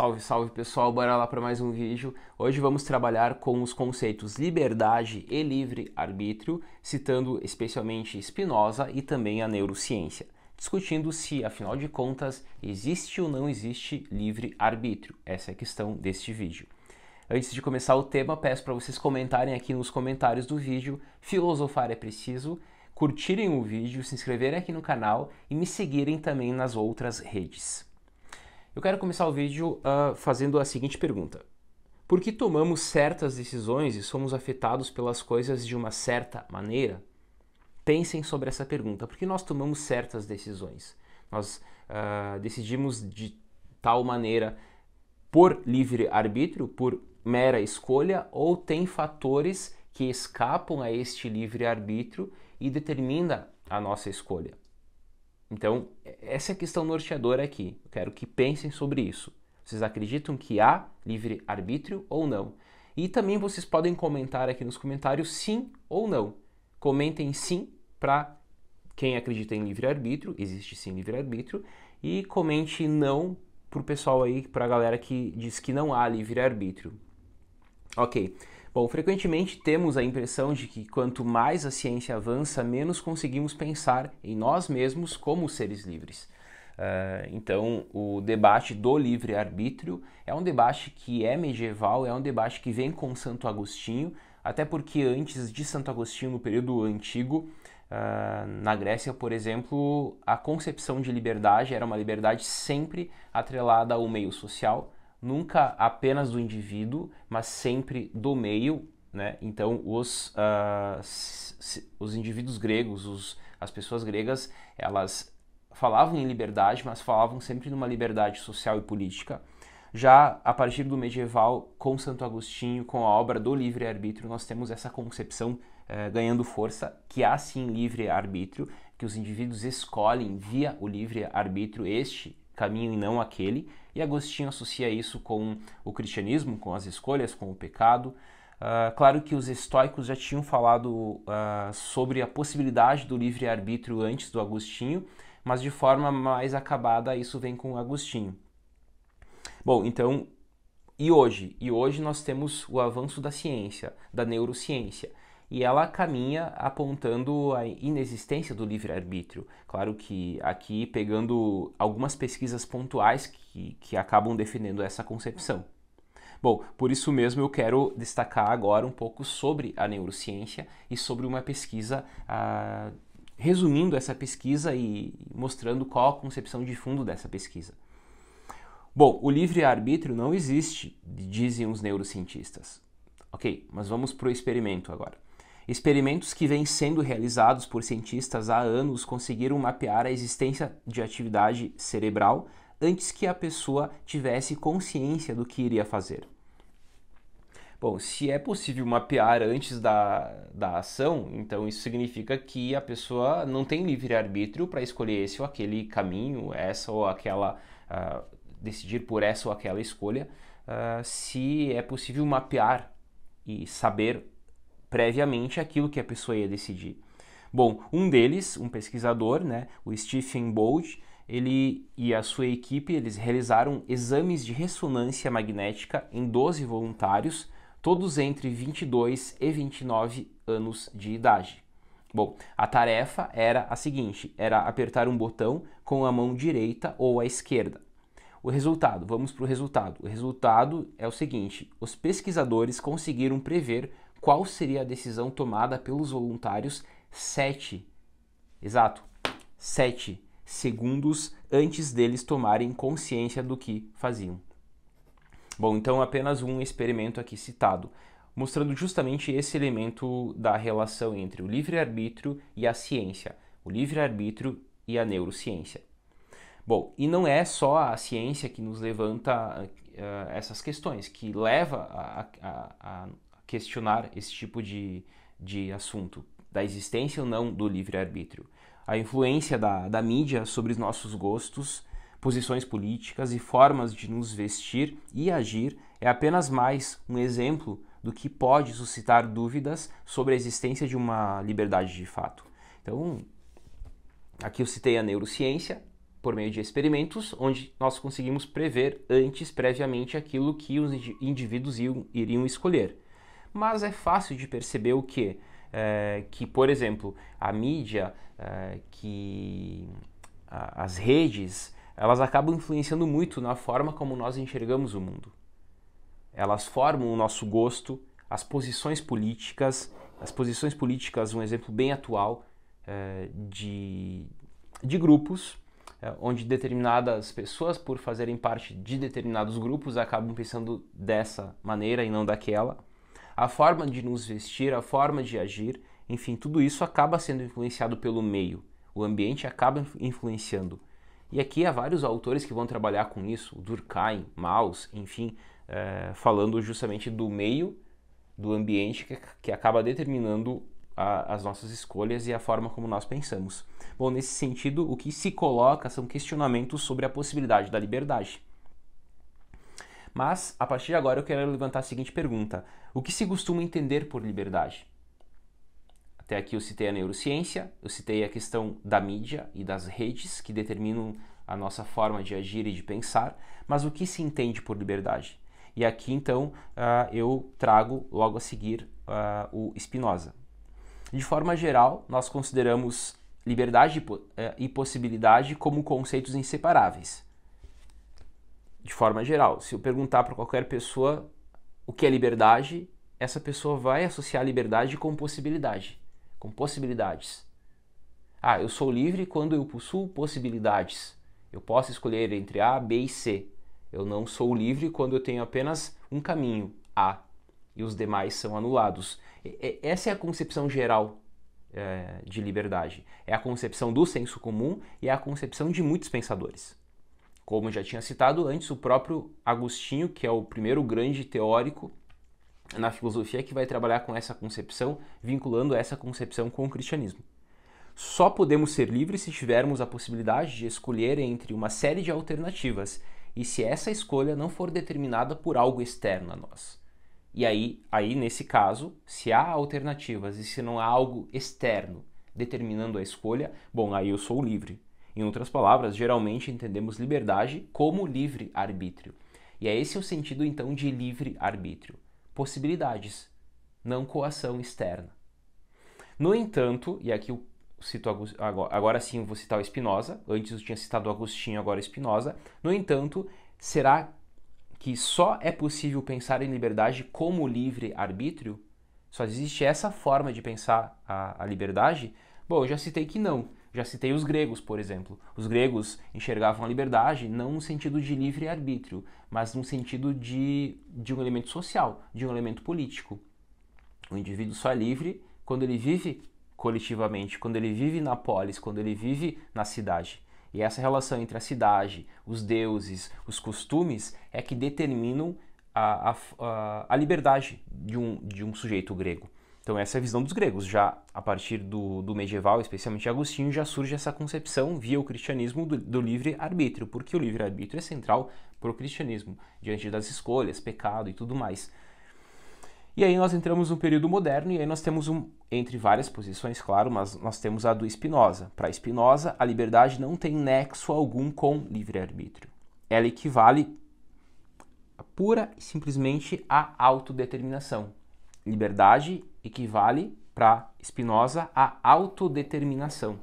Salve, salve pessoal, bora lá para mais um vídeo. Hoje vamos trabalhar com os conceitos liberdade e livre arbítrio, citando especialmente Spinoza e também a neurociência, discutindo se, afinal de contas, existe ou não existe livre arbítrio. Essa é a questão deste vídeo. Antes de começar o tema, peço para vocês comentarem aqui nos comentários do vídeo: filosofar é preciso, curtirem o vídeo, se inscreverem aqui no canal e me seguirem também nas outras redes. Eu quero começar o vídeo uh, fazendo a seguinte pergunta: Por que tomamos certas decisões e somos afetados pelas coisas de uma certa maneira? Pensem sobre essa pergunta. Por que nós tomamos certas decisões? Nós uh, decidimos de tal maneira por livre arbítrio, por mera escolha, ou tem fatores que escapam a este livre arbítrio e determina a nossa escolha? Então, essa é a questão norteadora aqui. Eu quero que pensem sobre isso. Vocês acreditam que há livre arbítrio ou não? E também vocês podem comentar aqui nos comentários sim ou não. Comentem sim para quem acredita em livre arbítrio, existe sim livre arbítrio, e comente não para o pessoal aí, para a galera que diz que não há livre arbítrio. OK. Bom, frequentemente temos a impressão de que quanto mais a ciência avança, menos conseguimos pensar em nós mesmos como seres livres. Uh, então, o debate do livre-arbítrio é um debate que é medieval, é um debate que vem com Santo Agostinho, até porque antes de Santo Agostinho, no período antigo, uh, na Grécia, por exemplo, a concepção de liberdade era uma liberdade sempre atrelada ao meio social, nunca apenas do indivíduo, mas sempre do meio. Né? Então, os, uh, os indivíduos gregos, os, as pessoas gregas, elas falavam em liberdade, mas falavam sempre numa liberdade social e política. Já a partir do medieval, com Santo Agostinho, com a obra do livre-arbítrio, nós temos essa concepção eh, ganhando força, que há sim livre-arbítrio, que os indivíduos escolhem via o livre-arbítrio este caminho e não aquele. E Agostinho associa isso com o cristianismo, com as escolhas, com o pecado. Uh, claro que os estoicos já tinham falado uh, sobre a possibilidade do livre-arbítrio antes do Agostinho, mas de forma mais acabada isso vem com Agostinho. Bom, então, e hoje? E hoje nós temos o avanço da ciência, da neurociência e ela caminha apontando a inexistência do livre-arbítrio. Claro que aqui pegando algumas pesquisas pontuais que, que acabam defendendo essa concepção. Bom, por isso mesmo eu quero destacar agora um pouco sobre a neurociência e sobre uma pesquisa, ah, resumindo essa pesquisa e mostrando qual a concepção de fundo dessa pesquisa. Bom, o livre-arbítrio não existe, dizem os neurocientistas. Ok, mas vamos para o experimento agora. Experimentos que vêm sendo realizados por cientistas há anos conseguiram mapear a existência de atividade cerebral antes que a pessoa tivesse consciência do que iria fazer. Bom, se é possível mapear antes da, da ação, então isso significa que a pessoa não tem livre-arbítrio para escolher esse ou aquele caminho, essa ou aquela. Uh, decidir por essa ou aquela escolha, uh, se é possível mapear e saber previamente aquilo que a pessoa ia decidir. Bom, um deles, um pesquisador, né, o Stephen Bold, ele e a sua equipe eles realizaram exames de ressonância magnética em 12 voluntários, todos entre 22 e 29 anos de idade. Bom, a tarefa era a seguinte: era apertar um botão com a mão direita ou a esquerda. O resultado, vamos para o resultado. O resultado é o seguinte: os pesquisadores conseguiram prever qual seria a decisão tomada pelos voluntários sete, exato, sete segundos antes deles tomarem consciência do que faziam. Bom, então apenas um experimento aqui citado, mostrando justamente esse elemento da relação entre o livre-arbítrio e a ciência, o livre-arbítrio e a neurociência. Bom, e não é só a ciência que nos levanta uh, essas questões, que leva a, a, a questionar esse tipo de, de assunto, da existência ou não do livre-arbítrio, a influência da, da mídia sobre os nossos gostos, posições políticas e formas de nos vestir e agir é apenas mais um exemplo do que pode suscitar dúvidas sobre a existência de uma liberdade de fato. Então, aqui eu citei a neurociência por meio de experimentos, onde nós conseguimos prever antes, previamente, aquilo que os indivíduos iriam escolher mas é fácil de perceber o quê? É, que, por exemplo, a mídia, é, que a, as redes, elas acabam influenciando muito na forma como nós enxergamos o mundo. Elas formam o nosso gosto, as posições políticas, as posições políticas, um exemplo bem atual é, de, de grupos, onde determinadas pessoas, por fazerem parte de determinados grupos, acabam pensando dessa maneira e não daquela a forma de nos vestir, a forma de agir, enfim, tudo isso acaba sendo influenciado pelo meio. O ambiente acaba influenciando. E aqui há vários autores que vão trabalhar com isso, Durkheim, Maus, enfim, é, falando justamente do meio, do ambiente que, que acaba determinando a, as nossas escolhas e a forma como nós pensamos. Bom, nesse sentido, o que se coloca são questionamentos sobre a possibilidade da liberdade. Mas, a partir de agora, eu quero levantar a seguinte pergunta: O que se costuma entender por liberdade? Até aqui eu citei a neurociência, eu citei a questão da mídia e das redes que determinam a nossa forma de agir e de pensar, mas o que se entende por liberdade? E aqui então ah, eu trago logo a seguir ah, o Spinoza. De forma geral, nós consideramos liberdade e eh, possibilidade como conceitos inseparáveis de forma geral. Se eu perguntar para qualquer pessoa o que é liberdade, essa pessoa vai associar liberdade com possibilidade, com possibilidades. Ah, eu sou livre quando eu possuo possibilidades. Eu posso escolher entre A, B e C. Eu não sou livre quando eu tenho apenas um caminho, A, e os demais são anulados. E, essa é a concepção geral é, de liberdade. É a concepção do senso comum e é a concepção de muitos pensadores. Como já tinha citado antes, o próprio Agostinho, que é o primeiro grande teórico na filosofia que vai trabalhar com essa concepção, vinculando essa concepção com o cristianismo. Só podemos ser livres se tivermos a possibilidade de escolher entre uma série de alternativas e se essa escolha não for determinada por algo externo a nós. E aí, aí nesse caso, se há alternativas e se não há algo externo determinando a escolha, bom, aí eu sou livre. Em outras palavras, geralmente entendemos liberdade como livre arbítrio. E é esse o sentido então de livre arbítrio. Possibilidades, não coação externa. No entanto, e aqui eu cito agora, sim vou citar o Spinoza, antes eu tinha citado Agostinho, agora Spinoza. No entanto, será que só é possível pensar em liberdade como livre arbítrio? Só existe essa forma de pensar a, a liberdade? Bom, eu já citei que não. Já citei os gregos, por exemplo. Os gregos enxergavam a liberdade não no sentido de livre-arbítrio, mas no sentido de, de um elemento social, de um elemento político. O indivíduo só é livre quando ele vive coletivamente, quando ele vive na polis, quando ele vive na cidade. E essa relação entre a cidade, os deuses, os costumes é que determinam a, a, a liberdade de um, de um sujeito grego. Então, essa é a visão dos gregos. Já a partir do, do medieval, especialmente Agostinho, já surge essa concepção via o cristianismo do, do livre-arbítrio, porque o livre-arbítrio é central para o cristianismo, diante das escolhas, pecado e tudo mais. E aí nós entramos no período moderno e aí nós temos um, entre várias posições, claro, mas nós temos a do Spinoza. Para Spinoza, a liberdade não tem nexo algum com livre-arbítrio. Ela equivale pura e simplesmente à autodeterminação. Liberdade equivale para Spinoza a autodeterminação.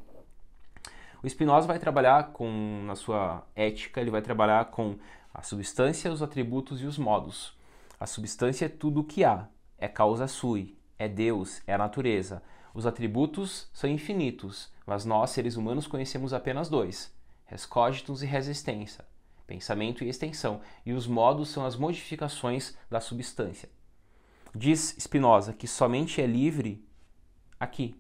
O Spinoza vai trabalhar com, na sua ética, ele vai trabalhar com a substância, os atributos e os modos. A substância é tudo o que há, é causa sui, é Deus, é a natureza. Os atributos são infinitos, mas nós, seres humanos, conhecemos apenas dois: res cogitus e resistência, pensamento e extensão, e os modos são as modificações da substância. Diz Spinoza que somente é livre aqui,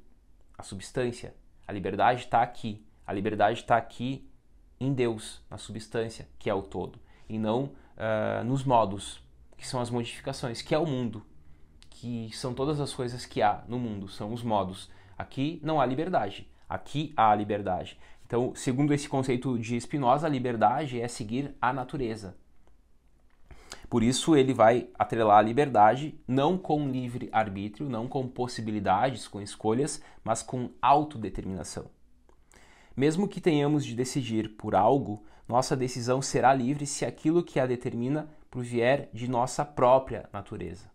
a substância. A liberdade está aqui. A liberdade está aqui em Deus, na substância, que é o todo, e não uh, nos modos, que são as modificações, que é o mundo, que são todas as coisas que há no mundo, são os modos. Aqui não há liberdade, aqui há liberdade. Então, segundo esse conceito de Spinoza, a liberdade é seguir a natureza, por isso, ele vai atrelar a liberdade não com livre arbítrio, não com possibilidades, com escolhas, mas com autodeterminação. Mesmo que tenhamos de decidir por algo, nossa decisão será livre se aquilo que a determina provier de nossa própria natureza.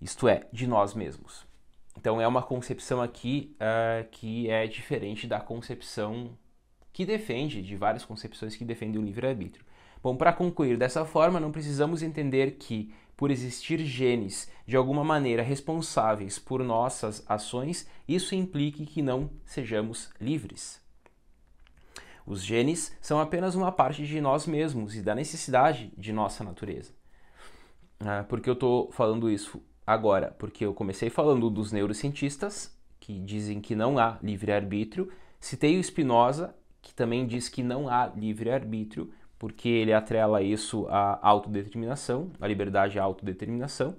Isto é, de nós mesmos. Então é uma concepção aqui uh, que é diferente da concepção que defende, de várias concepções que defendem o livre-arbítrio. Bom, para concluir dessa forma, não precisamos entender que, por existir genes de alguma maneira responsáveis por nossas ações, isso implique que não sejamos livres. Os genes são apenas uma parte de nós mesmos e da necessidade de nossa natureza. Ah, por que eu estou falando isso agora? Porque eu comecei falando dos neurocientistas, que dizem que não há livre-arbítrio, citei o Spinoza, que também diz que não há livre-arbítrio, porque ele atrela isso à autodeterminação, à liberdade à autodeterminação.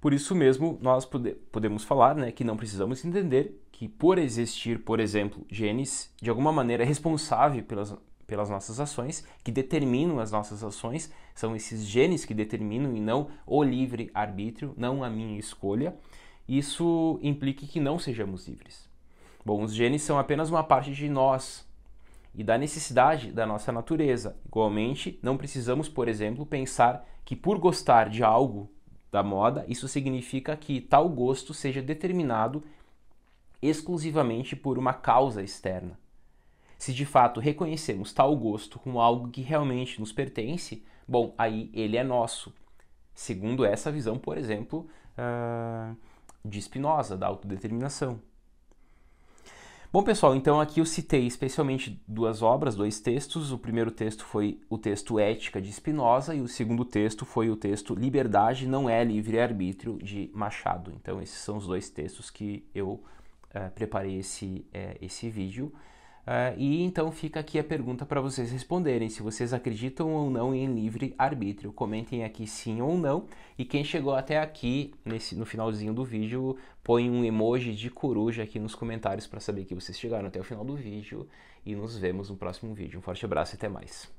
Por isso mesmo, nós pode, podemos falar né, que não precisamos entender que, por existir, por exemplo, genes, de alguma maneira é responsável pelas, pelas nossas ações, que determinam as nossas ações, são esses genes que determinam e não o livre arbítrio, não a minha escolha. Isso implica que não sejamos livres. Bom, os genes são apenas uma parte de nós, e da necessidade da nossa natureza. Igualmente, não precisamos, por exemplo, pensar que por gostar de algo da moda, isso significa que tal gosto seja determinado exclusivamente por uma causa externa. Se de fato reconhecemos tal gosto como algo que realmente nos pertence, bom, aí ele é nosso. Segundo essa visão, por exemplo, ah, de Spinoza, da autodeterminação. Bom, pessoal, então aqui eu citei especialmente duas obras, dois textos. O primeiro texto foi o texto Ética de Spinoza e o segundo texto foi o texto Liberdade não é livre-arbítrio de Machado. Então, esses são os dois textos que eu é, preparei esse, é, esse vídeo. Uh, e então fica aqui a pergunta para vocês responderem: se vocês acreditam ou não em livre arbítrio. Comentem aqui sim ou não. E quem chegou até aqui nesse, no finalzinho do vídeo, põe um emoji de coruja aqui nos comentários para saber que vocês chegaram até o final do vídeo. E nos vemos no próximo vídeo. Um forte abraço e até mais.